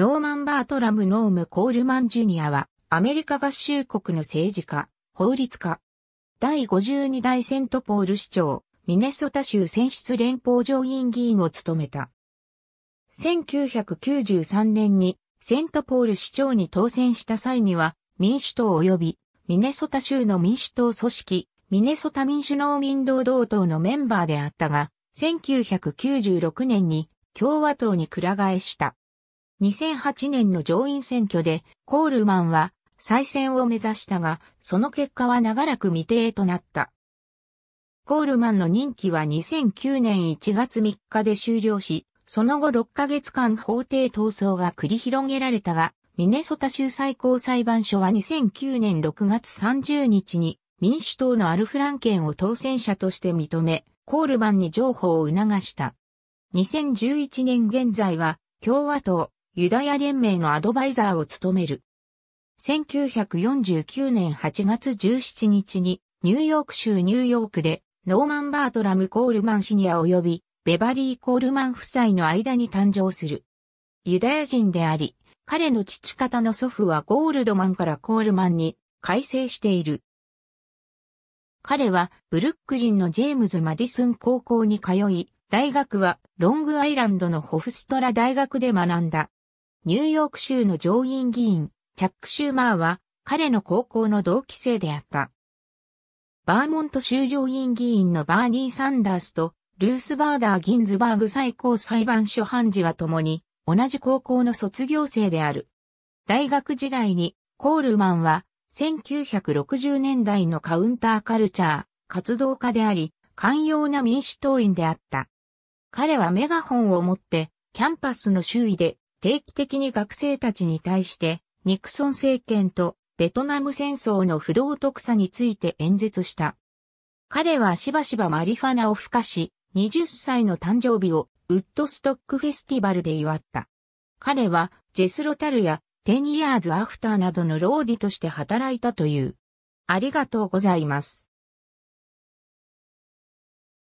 ノーマン・バートラム・ノーム・コールマン・ジュニアは、アメリカ合衆国の政治家、法律家。第52代セントポール市長、ミネソタ州選出連邦上院議員を務めた。1993年にセントポール市長に当選した際には、民主党及びミネソタ州の民主党組織、ミネソタ民主農民労働党のメンバーであったが、1996年に共和党に倶替えした。2008年の上院選挙でコールマンは再選を目指したが、その結果は長らく未定となった。コールマンの任期は2009年1月3日で終了し、その後6ヶ月間法廷闘争が繰り広げられたが、ミネソタ州最高裁判所は2009年6月30日に民主党のアルフランケンを当選者として認め、コールマンに譲歩を促した。2011年現在は共和党、ユダヤ連盟のアドバイザーを務める。1949年8月17日にニューヨーク州ニューヨークでノーマン・バートラム・コールマンシニア及びベバリー・コールマン夫妻の間に誕生する。ユダヤ人であり、彼の父方の祖父はゴールドマンからコールマンに改正している。彼はブルックリンのジェームズ・マディスン高校に通い、大学はロングアイランドのホフストラ大学で学んだ。ニューヨーク州の上院議員、チャック・シューマーは、彼の高校の同期生であった。バーモント州上院議員のバーニー・サンダースと、ルース・バーダー・ギンズバーグ最高裁判所判事は共に、同じ高校の卒業生である。大学時代に、コールマンは、1960年代のカウンターカルチャー、活動家であり、寛容な民主党員であった。彼はメガホンを持って、キャンパスの周囲で定期的に学生たちに対して、ニクソン政権とベトナム戦争の不動特差について演説した。彼はしばしばマリファナを孵化し、20歳の誕生日をウッドストックフェスティバルで祝った。彼はジェスロタルや10 years after などのローディとして働いたという。ありがとうございます。